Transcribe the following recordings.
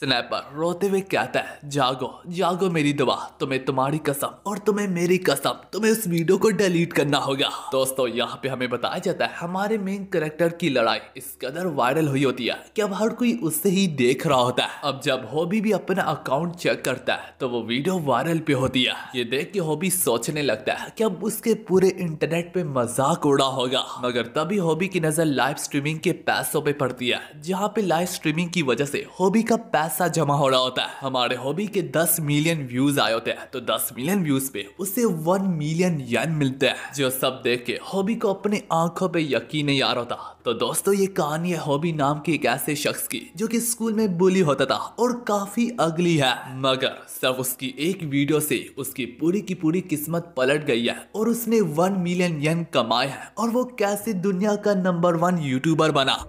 snapper रोते हुए कहता है जागो जागो मेरी दवा तुम्हें तुम्हारी कसम और तुम्हें मेरी कसम तुम्हें उस वीडियो को डिलीट करना होगा दोस्तों यहाँ पे हमें बताया जाता है हमारे मेन करेक्टर की लड़ाई इस कदर वायरल हुई होती है कि अब हर कोई उससे ही देख रहा होता है अब जब होबी भी अपना अकाउंट चेक करता है तो वो वीडियो वायरल पे होती है ये देख के हॉबी सोचने लगता है की अब उसके पूरे इंटरनेट पे मजाक उड़ा होगा मगर तभी होबी की नजर लाइव स्ट्रीमिंग के पैसों पे पड़ती है जहाँ पे लाइव स्ट्रीमिंग की वजह से होबी का पैसा जमा हो रहा होता है हमारे हॉबी के 10 मिलियन व्यूज आए होते हैं तो 10 मिलियन व्यूज पे उसे 1 मिलियन यन मिलते हैं जो सब देख के हॉबी को अपने आंखों पे यकीन नहीं आ रहा था तो दोस्तों ये कहानी है हॉबी नाम के एक ऐसे शख्स की जो कि स्कूल में बुली होता था और काफी अगली है मगर सब उसकी एक वीडियो से उसकी पूरी की पूरी किस्मत पलट गई है और उसने वन मिलियन यन कमाए हैं और वो कैसे दुनिया का नंबर वन यूट्यूबर बना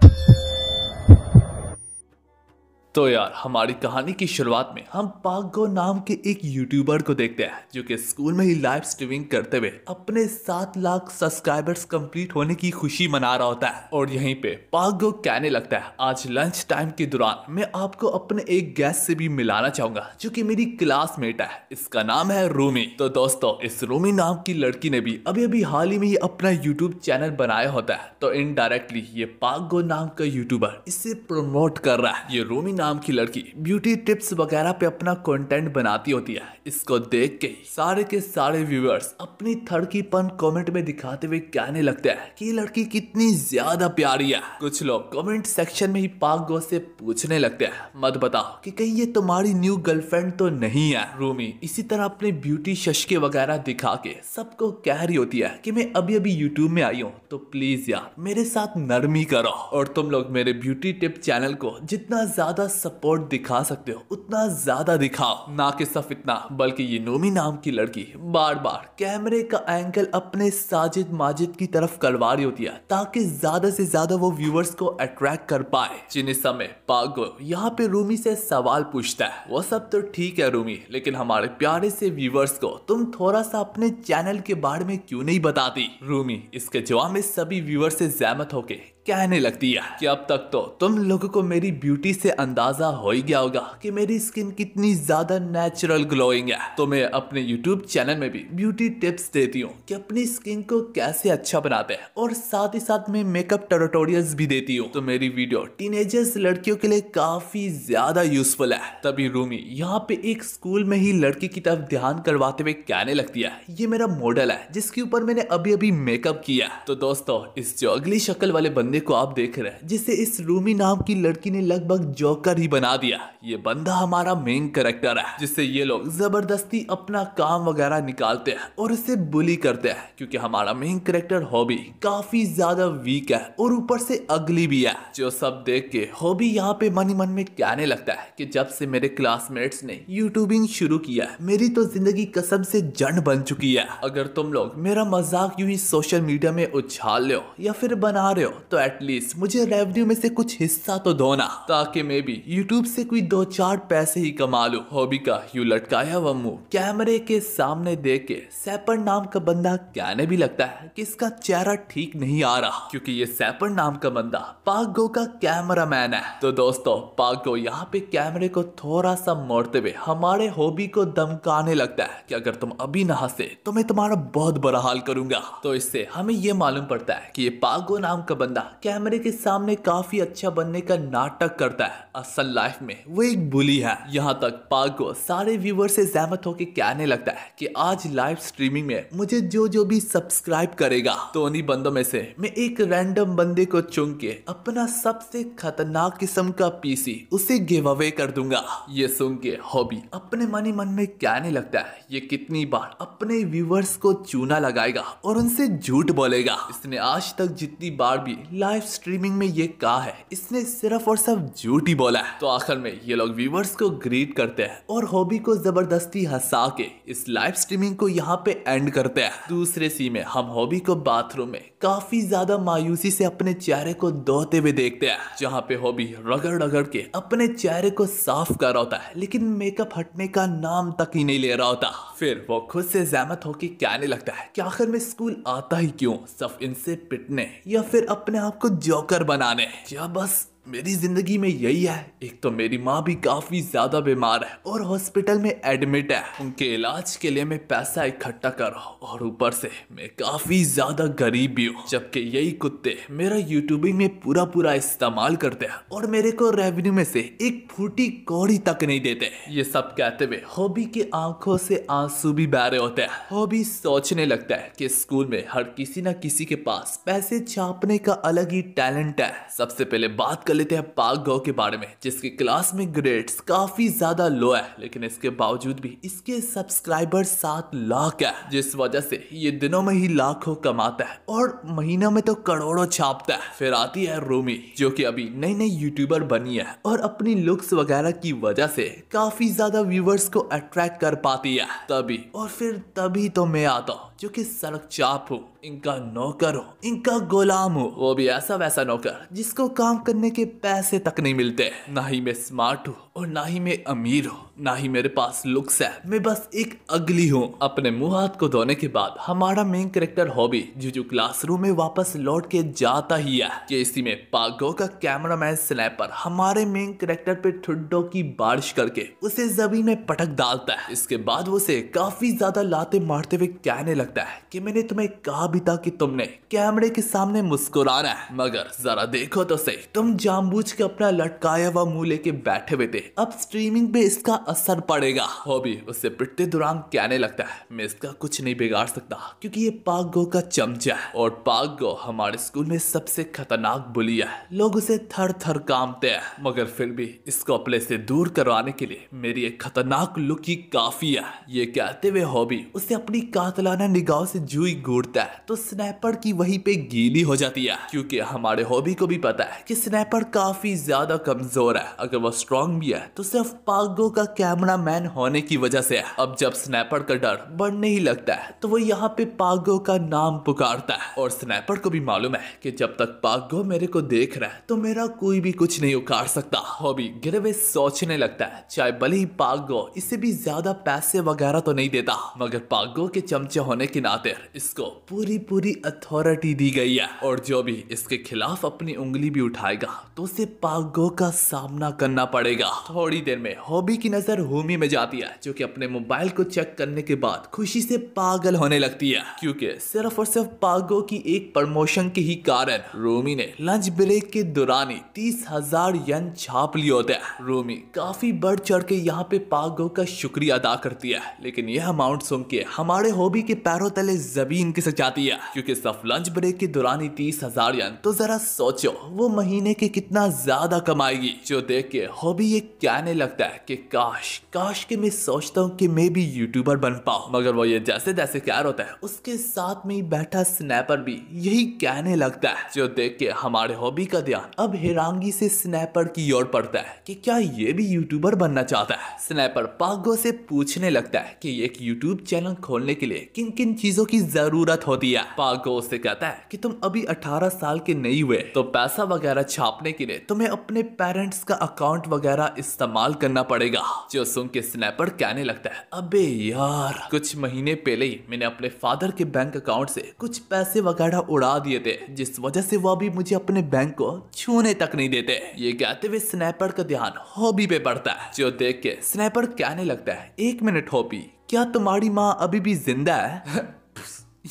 तो यार हमारी कहानी की शुरुआत में हम पागो नाम के एक यूट्यूबर को देखते हैं जो कि स्कूल में ही लाइव स्ट्रीमिंग करते हुए अपने सात लाख सब्सक्राइबर्स कंप्लीट होने की खुशी मना रहा होता है और यहीं पे पागो कहने लगता है आज लंच टाइम के दौरान मैं आपको अपने एक गैस से भी मिलाना चाहूंगा जो की मेरी क्लासमेट है इसका नाम है रूमी तो दोस्तों इस रूमी नाम की लड़की ने भी अभी अभी हाल ही में ही अपना यूट्यूब चैनल बनाया होता है तो इनडायरेक्टली ये पागो नाम का यूट्यूबर इसे प्रमोट कर रहा है ये रूमी नाम नाम की लड़की ब्यूटी टिप्स वगैरह पे अपना कंटेंट बनाती होती है इसको देख के सारे के सारे व्यूअर्स अपनी थड़कीपन कमेंट में दिखाते हुए कहने लगते हैं कि ये लड़की कितनी ज्यादा प्यारी है कुछ लोग कमेंट सेक्शन में ही पाक गो से पूछने लगते हैं मत बताओ कि कहीं ये तुम्हारी न्यू गर्लफ्रेंड तो नहीं है रूमी इसी तरह अपने ब्यूटी शशके वगैरह दिखा के सबको कह रही होती है की मैं अभी अभी यूट्यूब में आई हूँ तो प्लीज यार मेरे साथ नरमी करो और तुम लोग मेरे ब्यूटी टिप चैनल को जितना ज्यादा सपोर्ट दिखा सकते हो उतना ज़्यादा दिखाओ ना कि सिर्फ इतना बल्कि ये नोमी नाम की लड़की बार बार कैमरे का एंगल अपने साजिद माजिद की तरफ करवा रही होती है ताकि ज़्यादा से ज़्यादा वो व्यूअर्स को अट्रैक्ट कर पाए जिन्हें समय पागो यहाँ पे रूमी से सवाल पूछता है वो सब तो ठीक है रूमी लेकिन हमारे प्यारे से व्यूअर्स को तुम थोड़ा सा अपने चैनल के बारे में क्यों नहीं बताती रूमी इसके जवाब में सभी व्यूअर्स से जहमत होके कहने लगती है कि अब तक तो तुम लोगों को मेरी ब्यूटी से अंदाजा हो ही गया होगा कि मेरी स्किन कितनी ज्यादा नेचुरल ग्लोइंग है तो मैं अपने यूट्यूब चैनल में भी ब्यूटी टिप्स देती हूँ कि अपनी स्किन को कैसे अच्छा बनाते हैं और साथ ही साथ में मेकअप ट्यूटोरियल्स भी देती हूँ तो मेरी वीडियो टीनेजर्स लड़कियों के लिए काफी ज्यादा यूजफुल है तभी रूमी यहाँ पे एक स्कूल में ही लड़की की तरफ ध्यान करवाते हुए कहने लगती है ये मेरा मॉडल है जिसके ऊपर मैंने अभी अभी मेकअप किया तो दोस्तों इस जो अगली शक्ल वाले बंदे बंदे को आप देख रहे हैं जिसे इस रूमी नाम की लड़की ने लगभग जोकर ही बना दिया ये बंदा हमारा मेन करेक्टर है जिससे ये लोग जबरदस्ती अपना काम वगैरह निकालते हैं और इसे बुली करते हैं क्योंकि हमारा मेन करेक्टर हॉबी काफी ज्यादा वीक है और ऊपर से अगली भी है जो सब देख के हॉबी यहाँ पे मन ही मन में कहने लगता है की जब से मेरे क्लासमेट्स ने यूट्यूबिंग शुरू किया मेरी तो जिंदगी कसम से जंड बन चुकी है अगर तुम लोग मेरा मजाक यू ही सोशल मीडिया में उछाल लो हो या फिर बना रहे हो तो एटलीस्ट मुझे रेवेन्यू में से कुछ हिस्सा तो दो ना ताकि मैं भी यूट्यूब से कोई दो चार पैसे ही कमा लू हॉबी का यू लटकाया हुआ मुंह कैमरे के सामने देख के सैपन नाम का बंदा कहने भी लगता है कि इसका चेहरा ठीक नहीं आ रहा क्योंकि ये सैपन नाम का बंदा पागो का कैमरा मैन है तो दोस्तों पागो यहाँ पे कैमरे को थोड़ा सा मोड़ते हुए हमारे हॉबी को दमकाने लगता है कि अगर तुम अभी न हंसे तो मैं तुम्हारा बहुत बुरा हाल करूंगा तो इससे हमें ये मालूम पड़ता है कि ये पागो नाम का बंदा कैमरे के सामने काफी अच्छा बनने का नाटक करता है असल लाइफ में वो एक बुली है यहाँ तक पाक को सारे व्यूवर से जहमत होके कहने लगता है कि आज लाइव स्ट्रीमिंग में मुझे जो जो भी सब्सक्राइब करेगा तो उन्हीं बंदों में से मैं एक रैंडम बंदे को चुन के अपना सबसे खतरनाक किस्म का पीसी उसे गिव अवे कर दूंगा ये सुन के हॉबी अपने मन ही मन में कहने लगता है ये कितनी बार अपने व्यूवर्स को चूना लगाएगा और उनसे झूठ बोलेगा इसने आज तक जितनी बार भी लाइव स्ट्रीमिंग में ये कहा है इसने सिर्फ और सब झूठी बोला है तो आखिर में ये लोग व्यूवर्स को ग्रीट करते हैं और हॉबी को जबरदस्ती हंसा के इस लाइव स्ट्रीमिंग को यहाँ पे एंड करते हैं दूसरे सी में हम हॉबी को बाथरूम में काफी ज्यादा मायूसी से अपने चेहरे को धोते हुए देखते हैं जहाँ पे हॉबी रगड़ रगड़ के अपने चेहरे को साफ कर रहा होता है लेकिन मेकअप हटने का नाम तक ही नहीं ले रहा होता फिर वो खुद से जहमत होके कहने लगता है कि आखिर में स्कूल आता ही क्यों सब इनसे पिटने या फिर अपने आपको जोकर बनाने हैं बस मेरी ज़िंदगी में यही है एक तो मेरी माँ भी काफ़ी ज़्यादा बीमार है और हॉस्पिटल में एडमिट है उनके इलाज के लिए मैं पैसा इकट्ठा कर रहा हूँ और ऊपर से मैं काफ़ी ज़्यादा गरीब भी हूँ जबकि यही कुत्ते मेरा यूट्यूबिंग में पूरा पूरा इस्तेमाल करते हैं और मेरे को रेवेन्यू में से एक फूटी कौड़ी तक नहीं देते ये सब कहते हुए हॉबी की आंखों से आंसू भी बहरे होते हैं हॉबी सोचने लगता है की स्कूल में हर किसी न किसी के पास पैसे छापने का अलग ही टैलेंट है सबसे पहले बात कर लेते हैं पाक गौ के बारे में जिसके क्लास में ग्रेड्स काफ़ी ज़्यादा लो है लेकिन इसके बावजूद भी इसके सब्सक्राइबर सात लाख है जिस वजह से ये दिनों में ही लाखों कमाता है और महीना में तो करोड़ों छापता है फिर आती है रोमी जो कि अभी नई नई यूट्यूबर बनी है और अपनी लुक्स वगैरह की वजह से काफ़ी ज़्यादा व्यूवर्स को अट्रैक्ट कर पाती है तभी और फिर तभी तो मैं आता हूँ जो की सड़क चाप हूँ इनका नौकर हो इनका गुलाम हो वो भी ऐसा वैसा नौकर जिसको काम करने के पैसे तक नहीं मिलते ना ही मैं स्मार्ट हूँ और ना ही मैं अमीर हूँ ना ही मेरे पास लुक्स है मैं बस एक अगली हूँ अपने मुंह हाथ को धोने के बाद हमारा मेन करेक्टर हॉबी जुजू क्लासरूम में वापस लौट के जाता ही है कि इसी में पागो का कैमरा मैन स्नैपर हमारे मेन करेक्टर पे ठुडो की बारिश करके उसे जमीन में पटक डालता है इसके बाद वो उसे काफी ज्यादा लाते मारते हुए कहने लगता है की मैंने तुम्हें कहा था कि तुमने कैमरे के सामने मुस्कुराना है मगर जरा देखो तो सही तुम जामबूझ के अपना लटकाया हुआ मुंह लेके बैठे हुए थे अब स्ट्रीमिंग पे इसका असर पड़ेगा हो भी उससे पिटते दौरान कहने लगता है मैं इसका कुछ नहीं बिगाड़ सकता क्योंकि ये गो का चमचा है और गो हमारे स्कूल में सबसे खतरनाक बुली है लोग उसे थर थर कामते हैं मगर फिर भी इसको अपने से दूर करवाने के लिए मेरी एक खतरनाक लुक ही काफी है ये कहते हुए हॉबी उसे अपनी कातलाना निगाह से जुई घूरता है तो स्नैपर की वहीं पे गीली हो जाती है क्योंकि हमारे हॉबी को भी पता है कि स्नैपर काफी ज्यादा कमजोर है अगर वो स्ट्रांग भी है तो सिर्फ पागो का कैमरा मैन होने की वजह से है अब जब स्नैपर का डर बढ़ने ही लगता है तो वो यहाँ पे पागो का नाम पुकारता है और स्नैपर को भी मालूम है कि जब तक पागो मेरे को देख रहा है तो मेरा कोई भी कुछ नहीं उखाड़ सकता हॉबी गिरे हुए सोचने लगता है चाहे भले ही पागो इसे भी ज्यादा पैसे वगैरह तो नहीं देता मगर पागो के चमचे होने के नाते इसको पूरी पूरी पूरी अथॉरिटी दी गई है और जो भी इसके खिलाफ अपनी उंगली भी उठाएगा तो उसे पागो का सामना करना पड़ेगा थोड़ी देर में हॉबी की नजर होमी में जाती है जो कि अपने मोबाइल को चेक करने के बाद खुशी से पागल होने लगती है क्योंकि सिर्फ और सिर्फ पागो की एक प्रमोशन के ही कारण रोमी ने लंच ब्रेक के दौरान ही तीस हजार यन छाप लिए होते हैं रोमी काफी बढ़ चढ़ के यहाँ पे पागो का शुक्रिया अदा करती है लेकिन यह अमाउंट सुन के हमारे हॉबी के पैरों तले जमीन के जाती है दिया क्योंकि सिर्फ लंच ब्रेक के दौरान ही तीस हजार यन तो जरा सोचो वो महीने के कितना ज्यादा कमाएगी जो देख के हॉबी ये कहने लगता है कि काश काश के मैं सोचता हूँ कि मैं भी यूट्यूबर बन पाऊँ मगर वो ये जैसे जैसे क्या होता है उसके साथ में ही बैठा स्नैपर भी यही कहने लगता है जो देख के हमारे हॉबी का ध्यान अब हेरांगी से स्नैपर की ओर पड़ता है कि क्या ये भी यूट्यूबर बनना चाहता है स्नैपर पागो से पूछने लगता है कि एक यूट्यूब चैनल खोलने के लिए किन किन चीजों की जरूरत होती है दिया पागो से कहता है कि तुम अभी 18 साल के नहीं हुए तो पैसा वगैरह छापने के लिए तुम्हें अपने पेरेंट्स का अकाउंट वगैरह इस्तेमाल करना पड़ेगा जो सुन के स्नैपर कहने लगता है अबे यार कुछ महीने पहले ही मैंने अपने फादर के बैंक अकाउंट से कुछ पैसे वगैरह उड़ा दिए थे जिस वजह से वो अभी मुझे अपने बैंक को छूने तक नहीं देते ये कहते हुए स्नैपर का ध्यान हॉबी पे पड़ता है जो देख के स्नैपर कहने लगता है एक मिनट हॉबी क्या तुम्हारी माँ अभी भी जिंदा है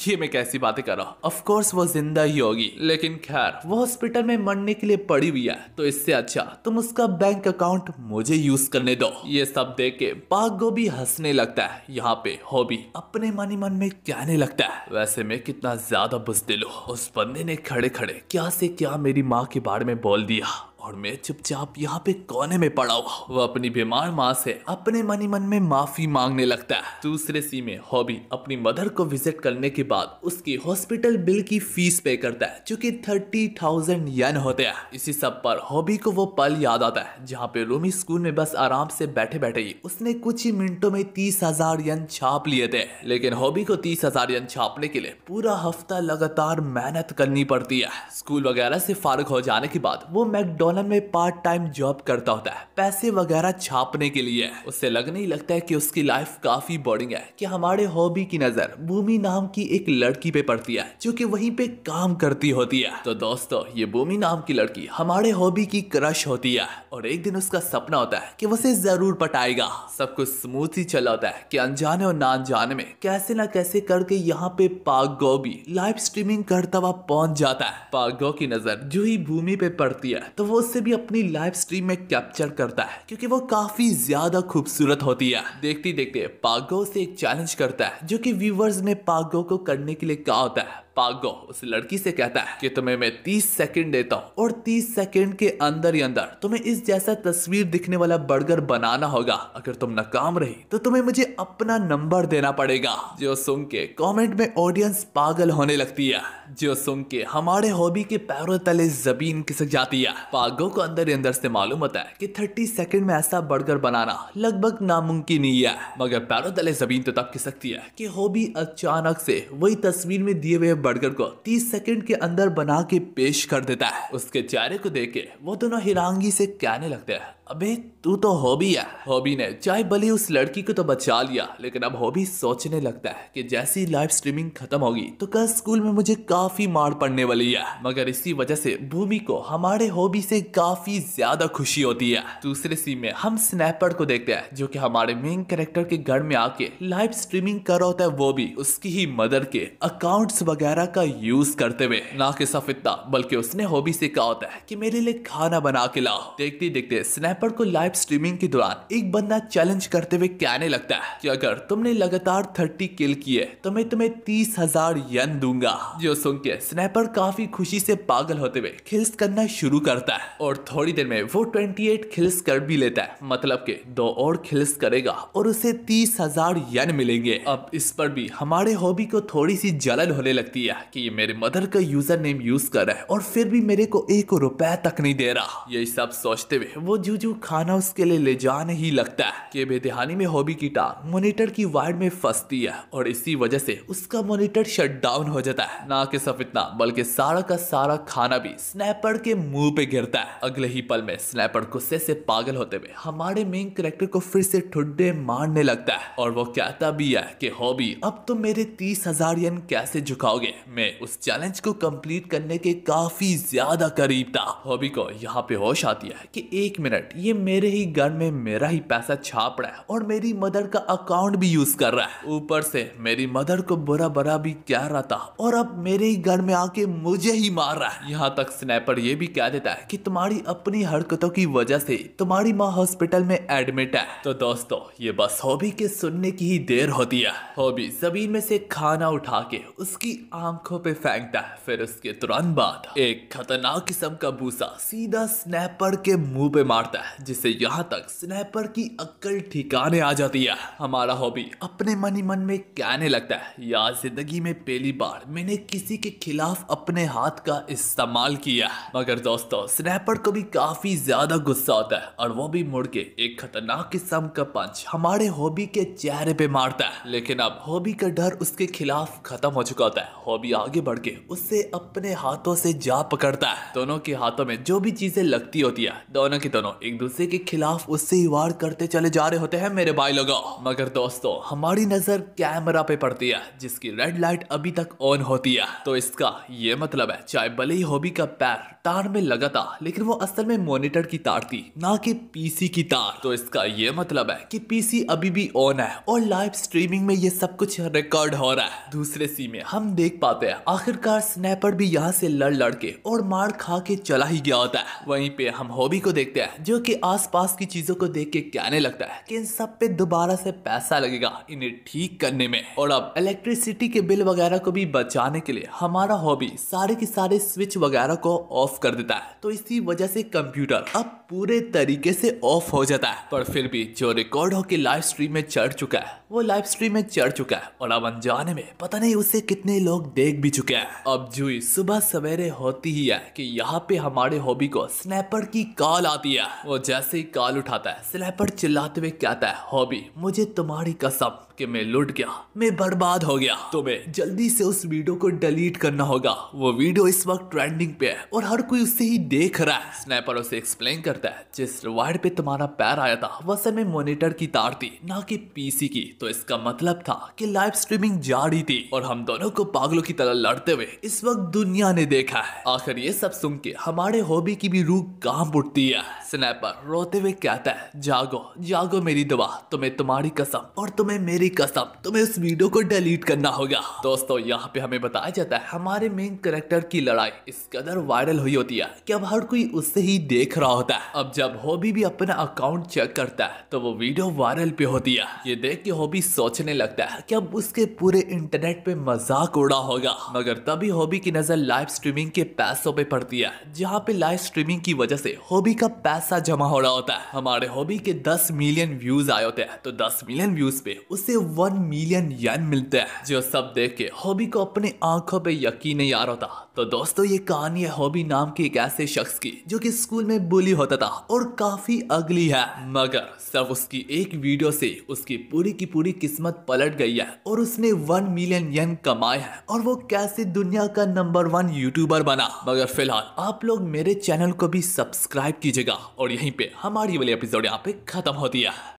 ये मैं कैसी बातें कर रहा हूँ अफकोर्स वो जिंदा ही होगी लेकिन खैर वो हॉस्पिटल में मरने के लिए पड़ी हुई है तो इससे अच्छा तुम उसका बैंक अकाउंट मुझे यूज करने दो ये सब देख के पागो भी हंसने लगता है यहाँ पे हो भी अपने मन ही मन में कहने लगता है वैसे में कितना ज्यादा बुजदिल हूँ उस बंदे ने खड़े खड़े क्या से क्या मेरी माँ के बारे में बोल दिया और मैं चुपचाप यहाँ पे कोने में पड़ा हुआ वह अपनी बीमार माँ से अपने मन ही मन में माफी मांगने लगता है दूसरे सी में हॉबी अपनी मदर को विजिट करने के बाद उसकी हॉस्पिटल बिल की फीस पे करता है जो की थर्टी थाउजेंड यन होते हैं इसी सब पर हॉबी को वो पल याद आता है जहाँ पे रोमी स्कूल में बस आराम से बैठे बैठे ही उसने कुछ ही मिनटों में तीस हजार यन छाप लिए थे लेकिन हॉबी को तीस हजार यन छापने के लिए पूरा हफ्ता लगातार मेहनत करनी पड़ती है स्कूल वगैरह से फारग हो जाने के बाद वो मैकडोनल्ड कॉलोन में पार्ट टाइम जॉब करता होता है पैसे वगैरह छापने के लिए उससे लगने ही लगता है कि उसकी लाइफ काफी बोरिंग है कि हमारे हॉबी की नजर भूमि नाम की एक लड़की पे पड़ती है जो कि वहीं पे काम करती होती है तो दोस्तों ये भूमि नाम की लड़की हमारे हॉबी की क्रश होती है और एक दिन उसका सपना होता है की उसे जरूर पटाएगा सब कुछ स्मूथ ही चला होता है की अनजाने और ना अनजाने में कैसे ना कैसे करके यहाँ पे पागो भी लाइव स्ट्रीमिंग करता हुआ पहुंच जाता है पागो की नजर जो ही भूमि पे पड़ती है तो वो से भी अपनी लाइव स्ट्रीम में कैप्चर करता है क्योंकि वो काफी ज्यादा खूबसूरत होती है देखते देखते पागो से एक चैलेंज करता है जो कि व्यूवर्स में पागो को करने के लिए कहा होता है पागो उस लड़की से कहता है कि तुम्हें मैं तीस सेकंड देता हूँ और तीस सेकंड के अंदर ही अंदर तुम्हें इस जैसा तस्वीर दिखने वाला बर्गर बनाना होगा अगर तुम नाकाम रही तो तुम्हें मुझे अपना नंबर देना पड़ेगा जो सुन के कॉमेंट में ऑडियंस पागल होने लगती है जो सुन के हमारे हॉबी के पैरों तले जमीन खिसक जाती है पागो को अंदर ही अंदर से मालूम होता है की थर्टी सेकंड में ऐसा बर्गर बनाना लगभग नामुमकिन ही है मगर पैरों तले जमीन तो तब खिसकती है की हॉबी अचानक से वही तस्वीर में दिए हुए बर्गर को 30 सेकंड के अंदर बना के पेश कर देता है उसके चेहरे को देख के वो दोनों हिरांगी से कहने लगते हैं अबे तू तो हॉबी है हॉबी ने चाहे भले उस लड़की को तो बचा लिया लेकिन अब हॉबी सोचने लगता है कि जैसी लाइव स्ट्रीमिंग खत्म होगी तो कल स्कूल में मुझे काफी मार पड़ने वाली है मगर इसी वजह से भूमि को हमारे हॉबी से काफी ज्यादा खुशी होती है दूसरे सीन में हम स्नैपर को देखते हैं जो की हमारे मेन कैरेक्टर के घर में आके लाइव स्ट्रीमिंग कर रहा होता है वो भी उसकी ही मदर के अकाउंट वगैरह का यूज करते हुए ना के सिर्फ इतना बल्कि उसने हॉबी से कहा होता है की मेरे लिए खाना बना के लाओ देखते देखते स्नैप रैपर को लाइव स्ट्रीमिंग के दौरान एक बंदा चैलेंज करते हुए कहने लगता है कि अगर तुमने लगातार थर्टी किल किए तो मैं तुम्हें तीस हजार यन दूंगा जो सुन के स्नैपर काफी खुशी से पागल होते हुए खिल्स करना शुरू करता है और थोड़ी देर में वो ट्वेंटी एट खिल्स कर भी लेता है मतलब के दो और खिल्स करेगा और उसे तीस हजार यन मिलेंगे अब इस पर भी हमारे हॉबी को थोड़ी सी जलन होने लगती है कि ये मेरे मदर का यूजर नेम यूज कर रहा है और फिर भी मेरे को एक रुपए तक नहीं दे रहा यही सब सोचते हुए वो जूझू जो खाना उसके लिए ले जाने ही लगता है के बेदहानी में हॉबी की टांग मोनिटर की वायर में फंसती है और इसी वजह से उसका मोनिटर शट डाउन हो जाता है ना के सिर्फ इतना बल्कि सारा का सारा खाना भी स्नैपर के मुंह पे गिरता है अगले ही पल में स्नैपर गुस्से से पागल होते हुए हमारे मेन करेक्टर को फिर से ठुड्डे मारने लगता है और वो कहता भी है की हॉबी अब तो मेरे तीस हजार यन कैसे झुकाओगे मैं उस चैलेंज को कम्प्लीट करने के काफी ज्यादा करीब था हॉबी को यहाँ पे होश आती है की एक मिनट ये मेरे ही गन में मेरा ही पैसा छाप रहा है और मेरी मदर का अकाउंट भी यूज कर रहा है ऊपर से मेरी मदर को बुरा बुरा भी कह रहा था और अब मेरे ही गन में आके मुझे ही मार रहा है यहाँ तक स्नैपर ये भी कह देता है कि तुम्हारी अपनी हरकतों की वजह से तुम्हारी माँ हॉस्पिटल में एडमिट है तो दोस्तों ये बस हॉबी के सुनने की ही देर होती है हॉबी जमीन में से खाना उठा के उसकी आंखों पे फेंकता है फिर उसके तुरंत बाद एक खतरनाक किस्म का भूसा सीधा स्नैपर के मुंह पे मारता है जिसे यहाँ तक स्नैपर की अक्कल ठिकाने आ जाती है हमारा हॉबी अपने मन ही मन में कहने लगता है यार जिंदगी में पहली बार मैंने किसी के खिलाफ अपने हाथ का इस्तेमाल किया मगर दोस्तों स्नैपर को भी काफी ज्यादा गुस्सा होता है और वो भी मुड़ के एक खतरनाक किस्म का पंच हमारे हॉबी के चेहरे पे मारता है लेकिन अब हॉबी का डर उसके खिलाफ खत्म हो चुका होता है हॉबी आगे बढ़ के उससे अपने हाथों से जा पकड़ता है दोनों के हाथों में जो भी चीजें लगती होती है दोनों के दोनों एक दूसरे के खिलाफ उससे ही वार करते चले जा रहे होते हैं मेरे भाई लोगों मगर दोस्तों हमारी नजर कैमरा पे पड़ती है जिसकी रेड लाइट अभी तक ऑन होती है तो इसका ये मतलब है चाहे भले ही होबी का पैर तार में लगा था लेकिन वो असल में मॉनिटर की तार थी ना कि पीसी की तार तो इसका ये मतलब है कि पीसी अभी भी ऑन है और लाइव स्ट्रीमिंग में ये सब कुछ रिकॉर्ड हो रहा है दूसरे सी में हम देख पाते हैं आखिरकार स्नैपर भी यहाँ से लड़ लड़ के और मार खा के चला ही गया होता है वहीं पे हम हॉबी को देखते हैं जो वीडियो के आसपास की चीज़ों को देख के कहने लगता है कि इन सब पे दोबारा से पैसा लगेगा इन्हें ठीक करने में और अब इलेक्ट्रिसिटी के बिल वगैरह को भी बचाने के लिए हमारा हॉबी सारे के सारे स्विच वगैरह को ऑफ कर देता है तो इसी वजह से कंप्यूटर अब पूरे तरीके से ऑफ हो जाता है पर फिर भी जो रिकॉर्ड हो के लाइव स्ट्रीम में चढ़ चुका है वो लाइव स्ट्रीम में चढ़ चुका है और अब अनजाने में पता नहीं उसे कितने लोग देख भी चुके हैं अब जुई सुबह सवेरे होती ही है कि यहाँ पे हमारे हॉबी को स्नैपर की कॉल आती है वो जैसे ही कॉल उठाता है स्नैपर चिल्लाते हुए कहता है हॉबी मुझे तुम्हारी कसम कि मैं लुट गया मैं बर्बाद हो गया तुम्हें जल्दी से उस वीडियो को डिलीट करना होगा वो वीडियो इस वक्त ट्रेंडिंग पे है और हर कोई उसे ही देख रहा है स्नैपर उसे एक्सप्लेन कर करता है जिस वायर पे तुम्हारा पैर आया था वह सर में मॉनिटर की तार थी ना कि पीसी की तो इसका मतलब था कि लाइव स्ट्रीमिंग जारी थी और हम दोनों को पागलों की तरह लड़ते हुए इस वक्त दुनिया ने देखा है आखिर ये सब सुन के हमारे हॉबी की भी रूह कहा उठती है स्नैपर रोते हुए कहता है जागो जागो मेरी दवा तुम्हें तुम्हारी कसम और तुम्हें मेरी कसम तुम्हें उस वीडियो को डिलीट करना होगा दोस्तों यहाँ पे हमें बताया जाता है हमारे मेन करेक्टर की लड़ाई इस कदर वायरल हुई होती है कि अब हर कोई उससे ही देख रहा होता है अब जब हॉबी भी अपना अकाउंट चेक करता है तो वो वीडियो वायरल पे होती है ये देख के हॉबी सोचने लगता है कि अब उसके पूरे इंटरनेट पे मजाक उड़ा होगा मगर तभी हॉबी की नजर लाइव स्ट्रीमिंग के पैसों पे पड़ती है जहाँ पे लाइव स्ट्रीमिंग की वजह से हॉबी का पैसा जमा हो रहा होता है हमारे हॉबी के दस मिलियन व्यूज आए होते हैं तो दस मिलियन व्यूज पे उसे वन मिलियन यन मिलते हैं जो सब देख के हॉबी को अपने आंखों पे यकीन नहीं आ रहा होता तो दोस्तों ये कहानी है हॉबी नाम के एक ऐसे शख्स की जो कि स्कूल में बुली होता सतह और काफी अगली है मगर सब उसकी एक वीडियो से उसकी पूरी की पूरी किस्मत पलट गई है और उसने वन मिलियन यन कमाए है और वो कैसे दुनिया का नंबर वन यूट्यूबर बना मगर फिलहाल आप लोग मेरे चैनल को भी सब्सक्राइब कीजिएगा और यहीं पे हमारी वाली एपिसोड यहाँ पे खत्म होती है